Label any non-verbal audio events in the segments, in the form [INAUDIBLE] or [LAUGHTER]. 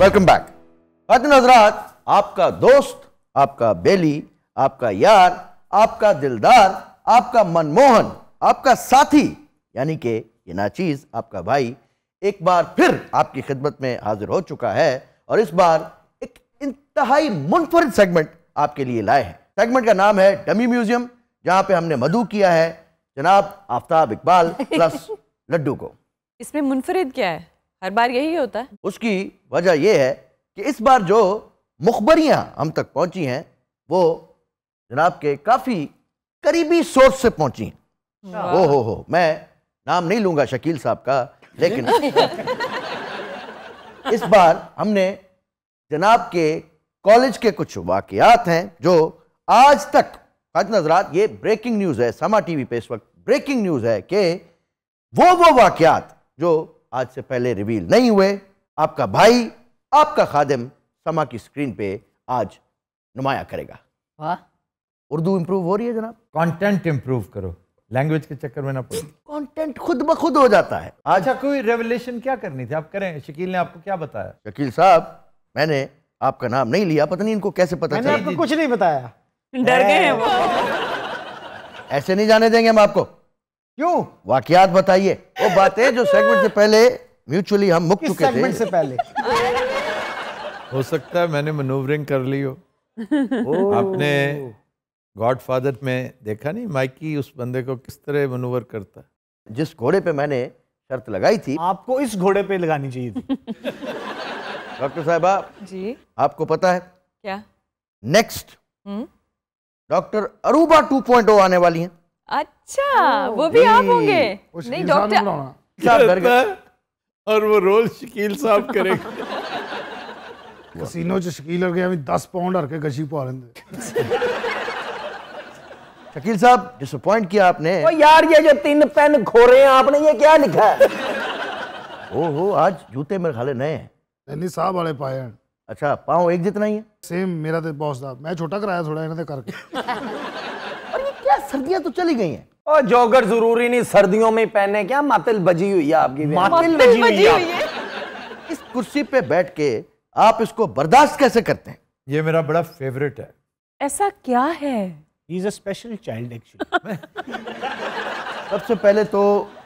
Welcome back खातिन आपका दोस्त आपका बेली आपका यार आपका दिलदार आपका मनमोहन आपका साथी यानी कि ये नाचीज आपका भाई एक बार फिर आपकी खिदमत में हाजिर हो चुका है और इस बार एक इंतहाई मुनफरद सेगमेंट आपके लिए लाए हैं सेगमेंट का नाम है डमी म्यूजियम जहां पे हमने मधु किया है जनाब आफ्ताब इकबाल प्लस [LAUGHS] लड्डू को इसमें मुनफरद क्या है हर बार यही होता है उसकी वजह यह है कि इस बार जो मुखबरियां हम तक पहुंची हैं वो जनाब के काफ़ी करीबी सोर्स से पहुंची हैं ओ हो हो मैं नाम नहीं लूंगा शकील साहब का लेकिन [LAUGHS] इस बार हमने जनाब के कॉलेज के कुछ वाक़ात हैं जो आज तक खाज नजरात ये ब्रेकिंग न्यूज़ है समा टीवी पे इस वक्त ब्रेकिंग न्यूज़ है कि वो वो वाक़ात जो आज से पहले रिवील नहीं हुए आपका भाई आपका खादिम समा की स्क्रीन पे आज नुमाया करेगा वाह उर्दू इंप्रूव हो रही है जनाब कंटेंट इंप्रूव करो लैंग्वेज के चक्कर में ना पड़ो कंटेंट खुद ब खुद हो जाता है आज अच्छा कोई रेवलेशन क्या करनी थी आप करें शकील ने आपको क्या बताया शकील साहब मैंने आपका नाम नहीं लिया पता नहीं इनको कैसे पता मैंने आपको कुछ नहीं बताया डर गए हैं वो ऐसे नहीं जाने देंगे हम आपको क्यों वाकियात बताइए वो बातें जो सेगमेंट से पहले म्यूचुअली हम मुक्त चुके सेगमेंट से पहले हो सकता है मैंने मनोवरिंग कर ली हो [LAUGHS] आपने गॉडफादर में देखा नहीं माइकी उस बंदे को किस तरह मनोवर करता है जिस घोड़े पे मैंने शर्त लगाई थी आपको इस घोड़े पे लगानी चाहिए थी [LAUGHS] डॉक्टर साहबा जी आपको पता है क्या नेक्स्ट हम्म। डॉक्टर अरूबा 2.0 आने वाली हैं अच्छा वो भी आप होंगे नहीं डॉक्टर और वो रोल शकील साहब करेंगे [LAUGHS] कसीनो शकील ਸ਼ਕੀਲ गया दस पाउंड हर के गशी पा लेंगे [LAUGHS] शकील साहब डिसअपॉइंट किया आपने ओ यार ये जो तीन पेन खोरे हैं आपने ये क्या लिखा है [LAUGHS] ओ हो आज जूते मेरे खाले नए हैं नहीं साहब वाले पाए हैं अच्छा पाँव एक जितना ही है सेम मेरा तो बॉस साहब मैं छोटा कराया थोड़ा इन्होंने करके क्या सर्दियां तो चली गई हैं और जॉगर जरूरी नहीं सर्दियों में पहने क्या मातिल बजी हुई है आपकी मातिल बजी हुई है इस कुर्सी पे बैठ के आप इसको बर्दाश्त कैसे करते हैं ये मेरा बड़ा फेवरेट है ऐसा क्या है is a special child actually सबसे पहले तो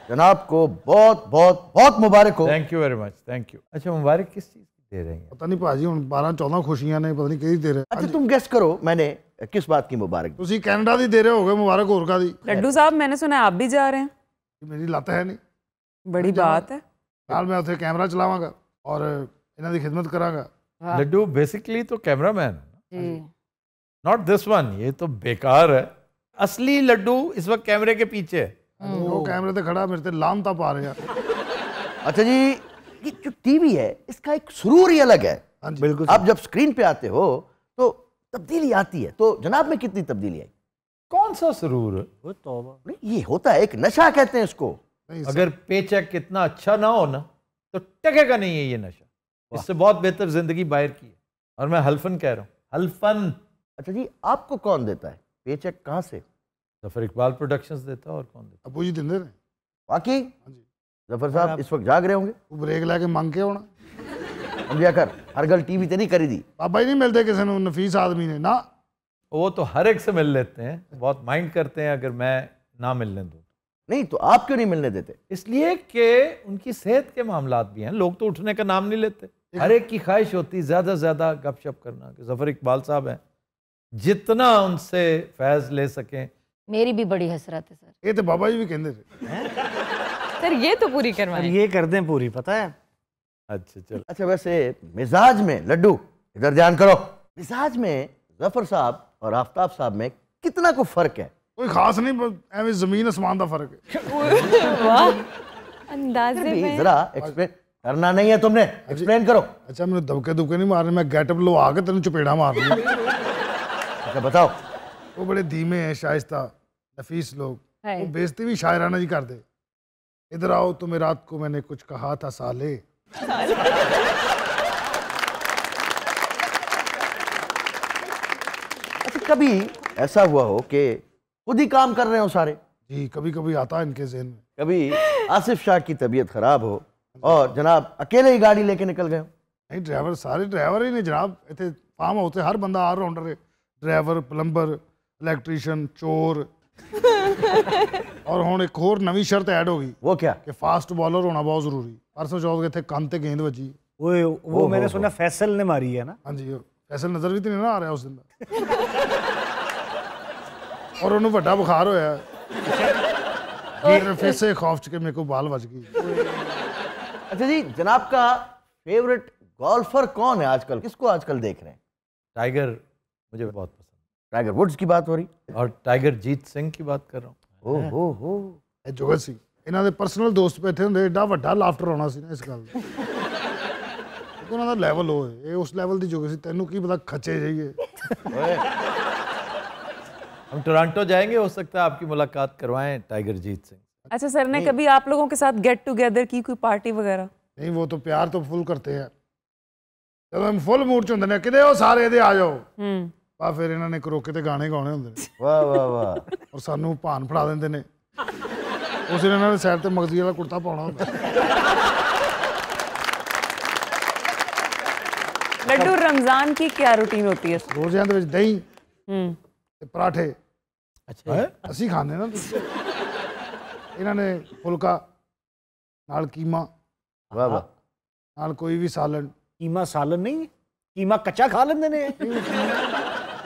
जनाब को बहुत बहुत बहुत मुबारक हो thank you very much thank you अच्छा मुबारक किस चीज़ दे रही हैं पता नहीं ਭਾਜੀ ਹੁਣ 12 14 ਖੁਸ਼ੀਆਂ ਨੇ ਪਤਾ ਨਹੀਂ ਕਿਹਦੀ ਦੇ ਰਹੇ ਅੱਛਾ तुम गेस करो मैंने किस बात की मुबारक ਤੁਸੀਂ ਕੈਨੇਡਾ ਦੀ ਦੇ ਰਹੇ ਹੋਗੇ ਮੁਬਾਰਕ ਹੋਰ ਕਾ ਦੀ ਲੱਡੂ ਸਾਹਿਬ ਮੈਨੇ ਸੁਣਾ ਆਪ ਵੀ ਜਾ ਰਹੇ ਹਾਂ ਮੇਰੀ ਲੱਤ ਹੈ ਨਹੀਂ ਬੜੀ ਬਾਤ ਹੈ ਨਾਲ ਮੈਂ ਉੱਥੇ ਕੈਮਰਾ ਚਲਾਵਾਂਗਾ ਔਰ ਇਹਨਾਂ ਦੀ ਖਿਦਮਤ ਕਰਾਂਗਾ ਲੱਡੂ ਬੇਸਿਕਲੀ तो cameraman ji not this one ये तो बेकार है असली लड्डू इस वक्त कैमरे के पीछे है वो कैमरे तो खड़ा मेरे से लाम पा रहे हैं अच्छा जी ये जो टीवी है इसका एक सुरूर ही अलग है हाँ बिल्कुल आप जब स्क्रीन पे आते हो तो तब्दीली आती है तो जनाब में कितनी तब्दीली आई कौन सा सुरूर तो नहीं ये होता है एक नशा कहते हैं इसको अगर पेचक कितना अच्छा ना हो ना तो टकेगा नहीं है ये नशा इससे बहुत बेहतर जिंदगी बाहर की है और मैं हल्फन कह रहा हूँ हल्फन अच्छा जी आपको कौन देता है पेचक कहाँ से जफर इकबाल प्रोडक्शंस देता है और कौन देता है अबू जी दिन वाकई हाँ जफर साहब इस वक्त जाग रहे होंगे ब्रेक ਬ੍ਰੇਕ ਲੈ ਕੇ ਮੰਗ ਕੇ ਆਉਣਾ कर हर गल टीवी तो नहीं करी दी बाबा ਹੀ नहीं मिलते किसी नफीस आदमी ने ना वो तो हर एक से मिल लेते हैं बहुत माइंड करते हैं अगर मैं ना मिलने दूँ तो। नहीं तो आप क्यों नहीं मिलने देते इसलिए कि उनकी सेहत के मामला भी हैं लोग तो उठने का नाम नहीं लेते हर एक की ख्वाहिश होती ज़्यादा से ज़्यादा गपशप करना कि जफ़र इकबाल साहब हैं जितना उनसे फैज़ ले सकें मेरी भी बड़ी हसरत है सर ये तो बाबा जी भी कहते थे सर ये तो पूरी करवा ये कर दें पूरी पता है अच्छा चलो अच्छा वैसे मिजाज में लड्डू इधर ध्यान करो मिजाज में जफर साहब और आफ्ताब साहब में कितना को फर्क है कोई खास नहीं एवं जमीन आसमान का फर्क है [LAUGHS] वाह अंदाजे में जरा एक्सप्लेन करना नहीं है तुमने एक्सप्लेन अच्छा, करो अच्छा मैंने दबके दुबके नहीं मारने मैं गेटअप लो आके तेन चपेड़ा मार लूं अच्छा बताओ वो बड़े धीमे हैं शाइस्ता नफीस लोग वो बेइज्जती भी शायराना जी करते इधर आओ तुम्हें रात को मैंने कुछ कहा था साले अच्छा कभी ऐसा हुआ हो कि खुद ही काम कर रहे हो सारे जी कभी कभी आता है इनके जहन में कभी आसिफ शाह की तबीयत खराब हो और जनाब अकेले ही गाड़ी लेके निकल गए नहीं ड्राइवर सारे ड्राइवर ही नहीं जनाब इतने फार्म हाउस हर बंदा ऑल राउंडर है ड्राइवर प्लम्बर इलेक्ट्रीशियन चोर [LAUGHS] और हम एक होर नवी शर्त ऐड हो गई वो क्या कि फास्ट बॉलर होना बहुत जरूरी परसों चौथ गए थे कन से गेंद बची वो, वो, मैंने सुना फैसल ने मारी है ना हाँ जी फैसल नजर भी तो नहीं ना आ रहा उस दिन और वाला बुखार होया फैसे खौफ चुके मेरे को बाल बच गई अच्छा जी जनाब का फेवरेट गोल्फर कौन है आजकल किसको आजकल देख रहे हैं टाइगर मुझे बहुत पसंद टाइगर वुड्स की बात हो रही और टाइगर जीत सिंह की बात कर रहा हूँ ओ हो हो ਜੋਗਤ सी ਇਹਨਾਂ ਦੇ ਪਰਸਨਲ ਦੋਸਤ ਬੈਠੇ ਹੁੰਦੇ ਏਡਾ ਵੱਡਾ ਲਾਫਟਰ ਆਉਣਾ ਸੀ ਨਾ ਇਸ ਗੱਲ ਦਾ ਉਹਨਾਂ ਦਾ ਲੈਵਲ ਉਹ ਹੈ ਇਹ ਉਸ ਲੈਵਲ ਦੀ ਜੋਗਤ ਸੀ ਤੈਨੂੰ ਕੀ ਪਤਾ हम टोरंटो जाएंगे हो सकता है आपकी मुलाकात करवाएं टाइगर जीत सिंह अच्छा सर ने कभी आप लोगों के साथ गेट टुगेदर की कोई पार्टी वगैरह नहीं वो तो प्यार तो फुल करते हैं जब हम फुल मूड च होंगे कि सारे दे आ जाओ हम्म। ਆ ਫਿਰ ਇਹਨਾਂ ਨੇ ਕਰੋਕੇ ਤੇ ਗਾਣੇ ਗਾਉਣੇ ਹੁੰਦੇ ਨੇ ਵਾਹ ਵਾਹ ਵਾਹ ਔਰ ਸਾਨੂੰ ਭਾਨ ਫੜਾ ਦਿੰਦੇ ਨੇ ਉਸ ਦਿਨ ਇਹਨਾਂ ਨੇ ਸਾਈਡ ਤੇ ਮਗਜ਼ੀ ਵਾਲਾ ਕੁੜਤਾ ਪਾਉਣਾ ਹੁੰਦਾ ਲੱਡੂ ਰਮਜ਼ਾਨ ਕੀ ਕੀ ਰੁਟੀਨ ਹੁੰਦੀ ਹੈ ਰੋਜ਼ਿਆਂ ਦੇ ਵਿੱਚ ਦਹੀਂ ਹੂੰ ਤੇ ਪਰਾਠੇ ਅੱਛਾ ਅਸੀਂ ਖਾਂਦੇ ਨਾ ਤੁਸੀਂ ਇਹਨਾਂ ਨੇ ਫੁਲਕਾ ਨਾਲ ਕੀਮਾ ਵਾਹ ਵਾਹ ਨਾਲ ਕੋਈ ਵੀ ਸਾਲਨ ਕੀਮਾ ਸਾਲਨ ਨਹੀਂ ਕੀਮਾ ਕੱਚਾ ਖਾ ਲੈਂਦੇ ਨੇ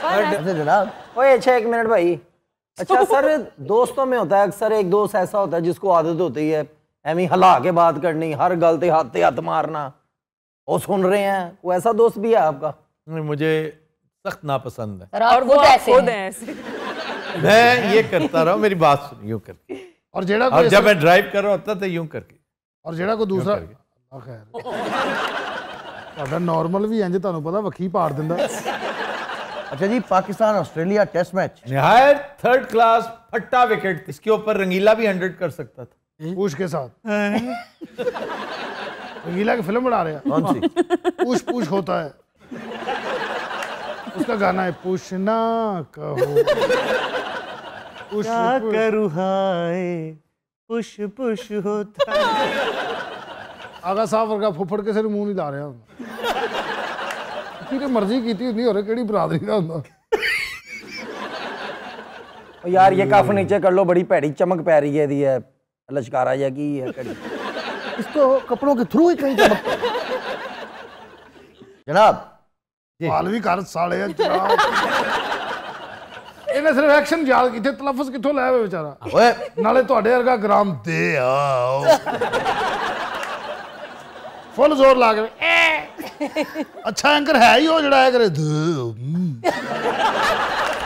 जनाब अच्छा एक मिनट भाई अच्छा [LAUGHS] सर दोस्तों में होता है अक्सर एक दोस्त ऐसा होता है जिसको आदत होती है एवं हला के बात करनी हर गलते हाथ हाथ मारना वो सुन रहे हैं वो ऐसा दोस्त भी है आपका नहीं मुझे सख्त नापसंद है और वो ऐसे हैं [LAUGHS] मैं ये करता रहा मेरी बात सुन यूं करके और जेड़ा और जब मैं ड्राइव कर रहा होता तो यूं करके और जेड़ा को दूसरा खैर [LAUGHS] ਤੁਹਾਡਾ ਨਾਰਮਲ ਵੀ ਇੰਜ ਤੁਹਾਨੂੰ ਪਤਾ ਵੱਖੀ ਪਾੜ ਦਿੰਦਾ अच्छा जी पाकिस्तान ऑस्ट्रेलिया टेस्ट मैच निहायत थर्ड क्लास फट्टा विकेट इसके ऊपर रंगीला भी हंड्रेड कर सकता था पूछ के साथ हाँ। रंगीला की फिल्म बना रहे हैं कौन सी पूछ पूछ होता है उसका गाना है पूछना कहो पुछ, क्या करूँ हाय पुश पुश होता है आगा साहब का फुफड़ के सिर मुंह नहीं ला रहे हैं ਕੀ ਤੇ ਮਰਜ਼ੀ ਕੀਤੀ ਹੁੰਦੀ ਹੋਰ ਕਿਹੜੀ ਬਰਾਦਰੀ ਦਾ ਹੁੰਦਾ ओ यार ये काफ नीचे कर लो बड़ी भैड़ी चमक पै रही है दी है लचकारा या की है कड़ी इसको कपड़ों के थ्रू ही कहीं चमक जनाब हाल भी कर साले जनाब ਇਹਨੇ ਸਿਰਫ ਐਕਸ਼ਨ ਯਾਦ ਕੀਤੇ ਤਲਫਜ਼ ਕਿੱਥੋਂ ਲਾਇਆ ਹੋਇਆ ਵਿਚਾਰਾ ਓਏ ਨਾਲੇ ਤੁਹਾਡੇ ਵਰਗਾ ਗ੍ਰਾਮ ਦੇ ਆਓ फुल जोर ला के [LAUGHS] अच्छा एंकर है ही हो जड़ा है करे हम्म।